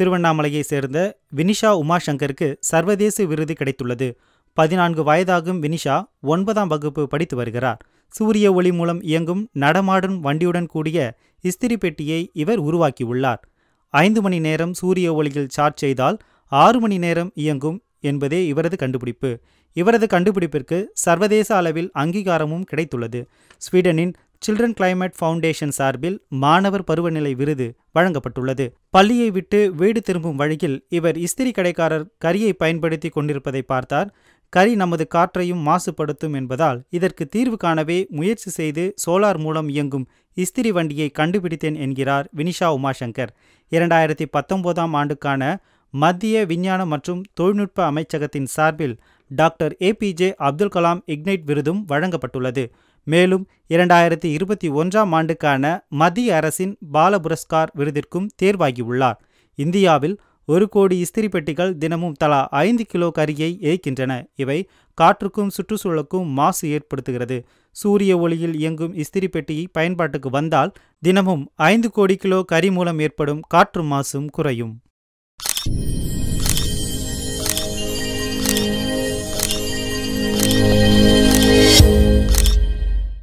திருவண்ணாமலையை சேர்ந்த வினிஷா உமாசங்கருக்கு சர்வதேச விருது கிடைத்துள்ளது பதினான்கு வயதாகும் வினிஷா ஒன்பதாம் வகுப்பு படித்து வருகிறார் சூரிய ஒளி மூலம் இயங்கும் நடமாடும் வண்டியுடன் கூடிய இஸ்திரி பெட்டியை இவர் உருவாக்கியுள்ளார் ஐந்து மணி நேரம் சூரிய ஒளியில் சார்ஜ் செய்தால் ஆறு மணி நேரம் இயங்கும் என்பதே இவரது கண்டுபிடிப்பு இவரது கண்டுபிடிப்பிற்கு சர்வதேச அளவில் அங்கீகாரமும் கிடைத்துள்ளது ஸ்வீடனின் சில்ட்ரன் கிளைமேட் ஃபவுண்டேஷன் சார்பில் மாணவர் பருவநிலை விருது வழங்கப்பட்டுள்ளது பள்ளியை விட்டு வீடு திரும்பும் வழியில் இவர் இஸ்திரி கடைக்காரர் கரியை பயன்படுத்தி கொண்டிருப்பதை பார்த்தார் கரி நமது காற்றையும் மாசுபடுத்தும் என்பதால் இதற்கு தீர்வு காணவே முயற்சி செய்து சோலார் மூலம் இயங்கும் இஸ்திரி வண்டியை கண்டுபிடித்தேன் என்கிறார் வினிஷா உமாசங்கர் இரண்டாயிரத்தி பத்தொன்பதாம் ஆண்டுக்கான மத்திய விஞ்ஞான மற்றும் தொழில்நுட்ப அமைச்சகத்தின் சார்பில் doctor APJ Abdul Kalam ignite விருதும் வழங்கப்பட்டுள்ளது மேலும் இரண்டாயிரத்தி இருபத்தி ஒன்றாம் ஆண்டுக்கான மத்திய அரசின் பால புரஸ்கார் விருதிற்கும் தேர்வாகியுள்ளார் இந்தியாவில் ஒரு கோடி இஸ்திரி பெட்டிகள் தினமும் தலா ஐந்து கிலோ கரியை ஏய்க்கின்றன இவை காற்றுக்கும் சுற்றுச்சூழலுக்கும் மாசு ஏற்படுத்துகிறது சூரிய ஒளியில் இயங்கும் இஸ்திரி பெட்டியை பயன்பாட்டுக்கு வந்தால் தினமும் ஐந்து கோடி கிலோ கரி மூலம் ஏற்படும் காற்று மாசும் குறையும்